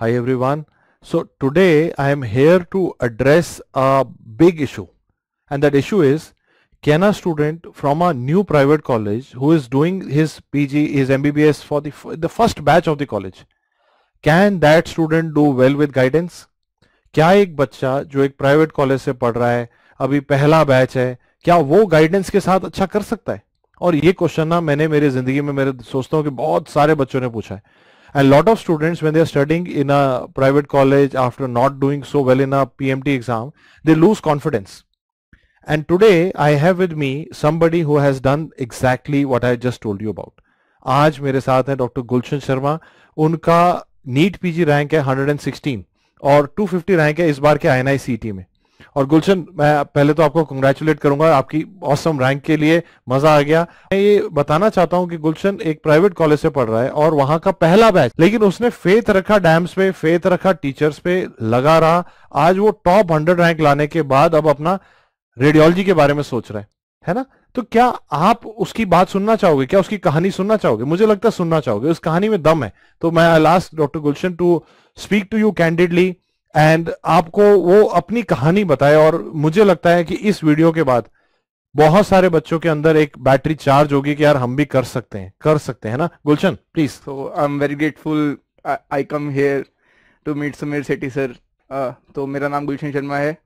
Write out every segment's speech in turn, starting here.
Hi everyone. So today I am here to address a big issue and that issue is can a student from a new private college who is doing his PG, his MBBS for the, the first batch of the college, can that student do well with guidance? क्या एक बच्चा जो एक private college से पढ़ रहा है अभी पहला बैच है क्या वो गाइडेंस के साथ अच्छा कर सकता है और ये क्वेश्चन ना मैंने मेरी जिंदगी में मेरे सोचता हूँ कि बहुत सारे बच्चों ने पूछा है And lot of students when they are studying in a private college after not doing so well in a PMT exam they hmm. lose confidence and today I have with me somebody who has done exactly what I just told you about आज मेरे साथ हैं doctor गुलशन शर्मा उनका NEET PG rank है 116 और 250 rank है इस बार के आई में और गुलशन मैं पहले तो आपको कंग्रेचुलेट करूंगा आपकी औसम रैंक के लिए मजा आ गया मैं ये बताना चाहता हूं कि गुलशन एक प्राइवेट कॉलेज से पढ़ रहा है और वहां का पहला बैच लेकिन उसने फेथ रखा डैम्स पे फेथ रखा टीचर्स पे लगा रहा आज वो टॉप हंड्रेड रैंक लाने के बाद अब अपना रेडियोलॉजी के बारे में सोच रहे है है ना तो क्या आप उसकी बात सुनना चाहोगे क्या उसकी कहानी सुनना चाहोगे मुझे लगता है सुनना चाहोगे उस कहानी में दम है तो मैं last doctor Gulshan to speak to you candidly and आपको वो अपनी कहानी बताए और मुझे लगता है कि इस वीडियो के बाद बहुत सारे बच्चों के अंदर एक बैटरी चार्ज होगी कि यार हम भी कर सकते हैं कर सकते हैं ना Gulshan please so I am very grateful I come here to meet Sameer Sethi sir तो मेरा नाम गुलशन शर्मा है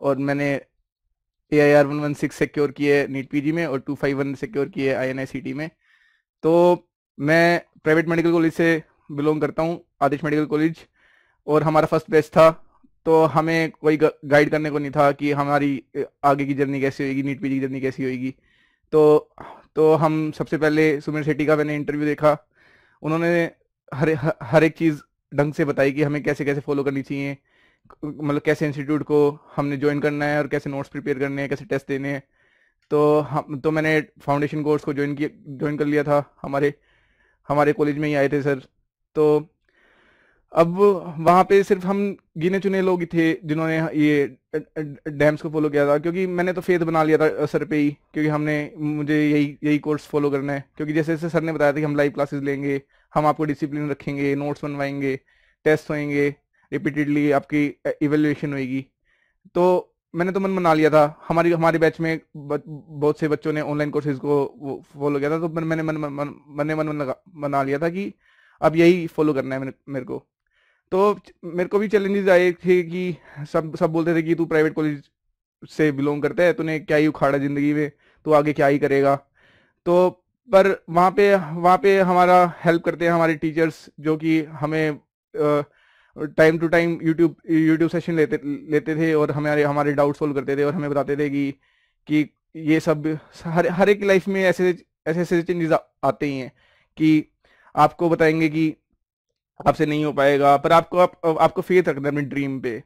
और मैंने A I R one one six secure किए नीट पी जी में और टू फाइव वन सिक्योर किए I N I C T में तो मैं प्राइवेट मेडिकल कॉलेज से बिलोंग करता हूँ आदेश मेडिकल कॉलेज और हमारा फर्स्ट बैच था तो हमें कोई गाइड करने को नहीं था कि हमारी आगे की जर्नी कैसी होगी नीट पीजी की जर्नी कैसी होगी तो तो हम सबसे पहले सुमेर शेट्टी का मैंने इंटरव्यू देखा उन्होंने हर हर एक चीज़ ढंग से बताई कि हमें कैसे कैसे फॉलो करनी चाहिए मतलब कैसे इंस्टीट्यूट को हमने ज्वाइन करना है और कैसे नोट्स प्रिपेयर करने हैं कैसे टेस्ट देने हैं तो हम तो मैंने फाउंडेशन कोर्स को ज्वाइन किया ज्वाइन कर लिया था हमारे हमारे कॉलेज में ही आए थे सर तो अब वहां पे सिर्फ हम गिने चुने लोग ही थे जिन्होंने ये डैम्स को फॉलो किया था क्योंकि मैंने तो फेथ बना लिया था सर पे ही क्योंकि हमने मुझे यही यही कोर्स फॉलो करना है क्योंकि जैसे जैसे सर ने बताया था कि हम लाइव क्लासेस लेंगे हम आपको डिसिप्लिन रखेंगे नोट्स बनवाएंगे टेस्ट होएंगे रिपीटेडली आपकी इवेल्युएशन होगी तो मैंने तो मन बना लिया था हमारी हमारे बैच में बहुत से बच्चों ने ऑनलाइन कोर्सेज को फॉलो किया था तो मैंने मन मैंने मन बना लिया था कि अब यही फॉलो करना है मेरे को तो मेरे को भी चैलेंजेस आए थे कि सब सब बोलते थे कि तू प्राइवेट कॉलेज से बिलोंग करता है तूने क्या ही उखाड़ा ज़िंदगी में तो आगे क्या ही करेगा तो पर वहाँ पे वहाँ पे हमारा हेल्प करते हैं हमारे टीचर्स जो कि हमें time to time YouTube YouTube session लेते लेते थे और हमारे हमारे डाउट सोल्व करते थे और हमें बताते थे कि कि ये सब हर हर एक लाइफ में ऐसे ऐसे ऐसे चेंजेस आते ही हैं कि आपको बताएंगे कि आपसे नहीं हो पाएगा पर आपको आप, आपको फेथ रखना है अपनी ड्रीम पे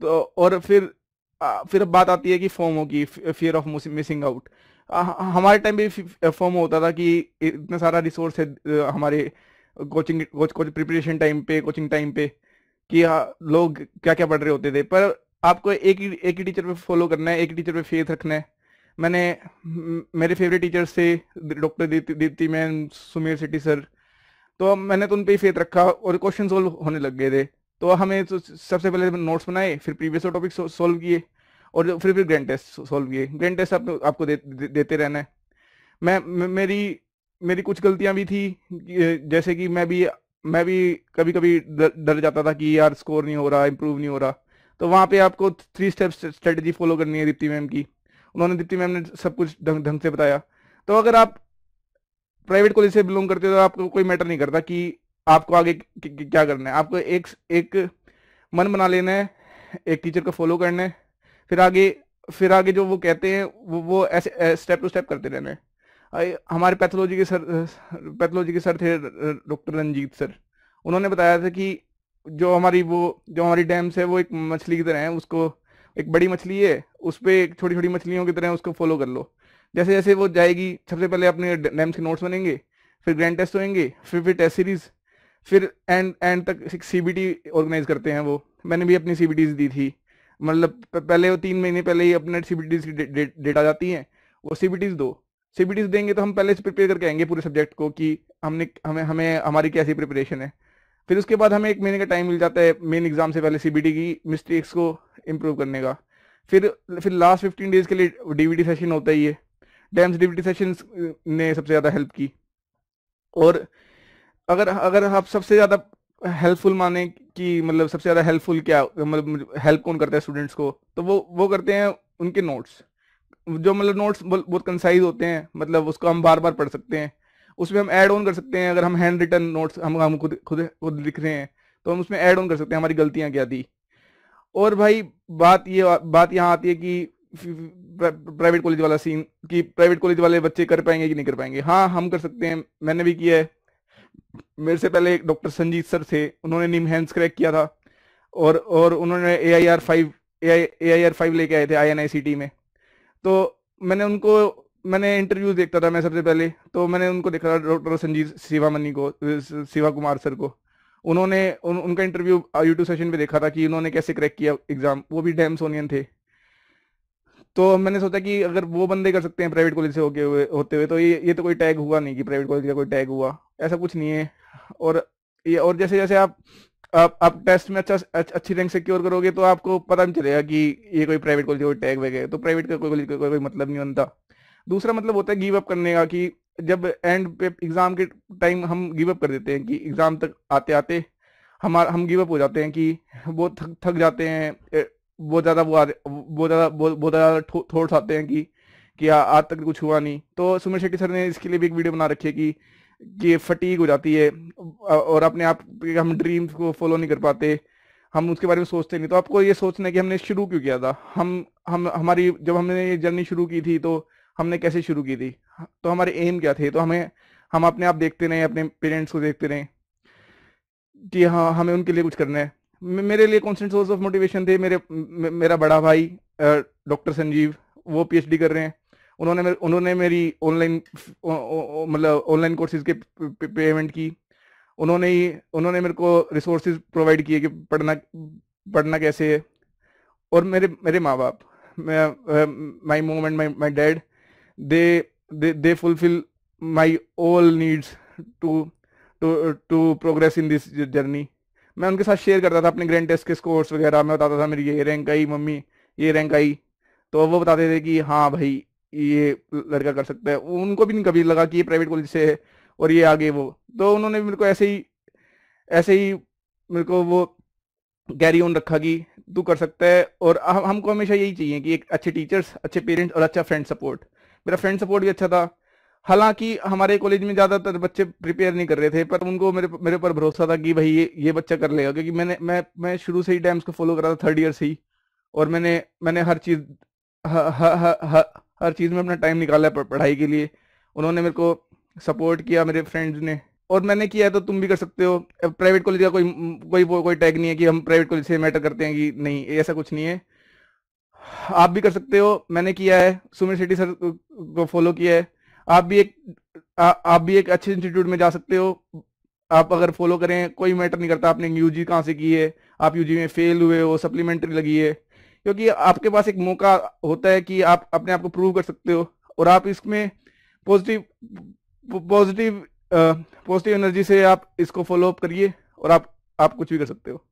तो और फिर फिर बात आती है कि फॉर्म की फियर ऑफ मिसिंग आउट हमारे टाइम भी फॉर्म होता था कि इतना सारा रिसोर्स है हमारे coaching coach coach preparation time पे कोचिंग टाइम पे कि हाँ, लोग क्या क्या पढ़ रहे होते थे पर आपको एक ही एक ही टीचर पे फॉलो करना है एक ही टीचर पे फेथ रखना है मैंने मेरे फेवरेट टीचर्स थे doctor Deepti ma'am Sumer Setty sir तो मैंने तो उन पर फेथ रखा और क्वेश्चन सोल्व होने लग गए थे तो हमें तो सबसे पहले नोट्स तो बनाए फिर प्रीवियस टॉपिक सोल्व किए और फिर फिर ग्रैंड टेस्ट सोल्व किए ग्रैंड टेस्ट आप, आपको दे, दे, देते रहना है मैं मेरी मेरी कुछ गलतियां भी थी जैसे कि मैं भी मैं भी कभी कभी डर, डर जाता था कि यार स्कोर नहीं हो रहा इम्प्रूव नहीं हो रहा तो वहाँ पे आपको थ्री स्टेप स्ट्रेटजी फॉलो करनी है दीप्ति मैम की उन्होंने दीप्ति मैम ने सब कुछ ढंग ढंग से बताया तो अगर आप प्राइवेट कॉलेज से बिलोंग करते हो तो आपको कोई मैटर नहीं करता कि आपको आगे क्या करना है आपको एक एक मन बना लेना है एक टीचर को फॉलो करना है फिर आगे फिर आगे जो वो कहते हैं वो वो ऐसे स्टेप टू स्टेप करते रहना है हमारे पैथोलॉजी के सर पैथोलॉजी के सर थे डॉक्टर रंजीत सर उन्होंने बताया था कि जो हमारी वो जो हमारी डैम्स है वो एक मछली की तरह है उसको एक बड़ी मछली है उस पर छोटी छोटी मछलियों की तरह उसको फॉलो कर लो जैसे जैसे वो जाएगी सबसे पहले अपने नेम्स के नोट्स बनेंगे फिर ग्रैंड टेस्ट होएंगे फिर फिर टेस्ट सीरीज फिर एंड एंड तक सी बी टी ऑर्गेनाइज करते हैं वो मैंने भी अपनी सी बी टीज दी थी मतलब पहले वो तीन महीने पहले ही अपने सी बी टीज की डेटा जाती हैं वो सी बी टीज दो सी बी टीज देंगे तो हम पहले से प्रिपेयर करके आएंगे पूरे सब्जेक्ट को कि हमने हमें हमें हमारी कैसी प्रिपरेशन है फिर उसके बाद हमें एक महीने का टाइम मिल जाता है मेन एग्जाम से पहले सी की मिस्टेक्स को इम्प्रूव करने का फिर फिर लास्ट फिफ्टीन डेज के लिए डी सेशन होता ही है डेंसिटिविटी सेशंस uh, ने सबसे ज़्यादा हेल्प की और अगर अगर आप सबसे ज़्यादा हेल्पफुल माने कि मतलब सबसे ज़्यादा हेल्पफुल क्या मतलब हेल्प कौन करता है स्टूडेंट्स को तो वो वो करते हैं उनके नोट्स जो मतलब नोट्स बहुत कंसाइज होते हैं मतलब उसको हम बार बार पढ़ सकते हैं उसमें हम ऐड ऑन कर सकते हैं अगर हम हैंड रिटन नोट्स हम हम खुद खुद खुद लिख रहे हैं तो हम उसमें ऐड ऑन कर सकते हैं हमारी गलतियाँ क्या थी और भाई बात ये बात यहाँ आती है कि प्राइवेट कॉलेज वाला सीन कि प्राइवेट कॉलेज वाले बच्चे कर पाएंगे कि नहीं कर पाएंगे हाँ हम कर सकते हैं मैंने भी किया है मेरे से पहले एक डॉक्टर संजीत सर थे उन्होंने निम हैंड्स क्रैक किया था और और उन्होंने A I R five A I R five लेके आए थे I N I C T में तो मैंने उनको मैंने इंटरव्यू देखता था मैं सबसे पहले तो मैंने उनको देखा था डॉक्टर संजीव शिवामनी को शिवा कुमार सर को उन्होंने उन, उनका इंटरव्यू यूट्यूब सेशन पे देखा था कि उन्होंने कैसे क्रैक किया एग्जाम वो भी डैम सोनियन थे तो मैंने सोचा कि अगर वो बंदे कर सकते हैं प्राइवेट कॉलेज से होके हुए होते हुए तो ये ये तो कोई टैग हुआ नहीं कि प्राइवेट कॉलेज का कोई टैग हुआ ऐसा कुछ नहीं है और ये और जैसे जैसे आप आप आप टेस्ट में अच्छा अच्छी रैंक सिक्योर करोगे तो आपको पता नहीं चलेगा कि ये कोई प्राइवेट कॉलेज कोई टैग वगैरह तो प्राइवेट का कोई कॉलेज कोई मतलब नहीं बनता दूसरा मतलब होता है गिव अप करने का कि जब एंड पे एग्जाम के टाइम हम गिव अप कर देते हैं कि एग्जाम तक आते आते हमारा हम गिव अप हो जाते हैं कि वो थक थक जाते हैं वो ज़्यादा वो वो ज़्यादा वो ज़्यादा थोड़ आते हैं कि कि आज तक कुछ हुआ नहीं तो सुमित शेट्टी सर ने इसके लिए भी एक वीडियो बना रखी है कि कि फटीक हो जाती है और अपने आप हम ड्रीम्स को फॉलो नहीं कर पाते हम उसके बारे में सोचते नहीं तो आपको ये सोचना है कि हमने शुरू क्यों किया था हम हम हमारी जब हमने ये जर्नी शुरू की थी तो हमने कैसे शुरू की थी तो हमारे एम क्या थे तो हमें हम अपने आप देखते रहे अपने पेरेंट्स को देखते रहे कि हाँ हमें उनके लिए कुछ करना है मेरे लिए कॉन्स्टेंट सोर्स ऑफ मोटिवेशन थे मेरे मेरा बड़ा भाई डॉक्टर संजीव वो पीएचडी कर रहे हैं उन्होंने उन्होंने मेरी ऑनलाइन मतलब ऑनलाइन कोर्सेज के पेमेंट की उन्होंने ही उन्होंने मेरे को रिसोर्सेज प्रोवाइड किए कि पढ़ना पढ़ना कैसे है और मेरे मेरे माँ बाप my mom and my my dad they they fulfil my all needs to to to progress in this journey मैं उनके साथ शेयर करता था अपने ग्रैंड टेस्ट के स्कोर्स वगैरह मैं बताता था मेरी ये रैंक आई मम्मी ये रैंक आई तो वो बताते थे कि हाँ भाई ये लड़का कर सकता है उनको भी नहीं कभी लगा कि ये प्राइवेट कॉलेज से है और ये आगे वो तो उन्होंने मेरे को ऐसे ही ऐसे ही मेरे को वो कैरी ऑन रखा कि तू कर सकता है और हम, हमको हमेशा यही चाहिए कि एक अच्छे टीचर्स अच्छे पेरेंट्स और अच्छा फ्रेंड सपोर्ट मेरा फ्रेंड सपोर्ट भी अच्छा था हालांकि हमारे कॉलेज में ज्यादातर बच्चे प्रिपेयर नहीं कर रहे थे पर उनको मेरे मेरे पर भरोसा था कि भाई ये ये बच्चा कर लेगा क्योंकि मैंने मैं मैं शुरू से ही डैम्स को फॉलो कर रहा था थर्ड ईयर से ही और मैंने मैंने हर चीज हर चीज में अपना टाइम निकाला पढ़ाई के लिए उन्होंने मेरे को सपोर्ट किया मेरे फ्रेंड्स ने और मैंने किया है तो तुम भी कर सकते हो प्राइवेट कॉलेज का कोई कोई कोई टैग नहीं है कि हम प्राइवेट कॉलेज से मैटर करते हैं कि नहीं ऐसा कुछ नहीं है आप भी कर सकते हो मैंने किया है सुमित सेठी सर को फॉलो किया है आप भी एक आ, आप भी एक अच्छे इंस्टीट्यूट में जा सकते हो आप अगर फॉलो करें कोई मैटर नहीं करता आपने यूजी कहाँ से की है आप यूजी में फेल हुए हो सप्लीमेंट्री लगी है क्योंकि आपके पास एक मौका होता है कि आप अपने आप को प्रूव कर सकते हो और आप इसमें पॉजिटिव पॉजिटिव पॉजिटिव एनर्जी से आप इसको फॉलो अप करिए और आप आप कुछ भी कर सकते हो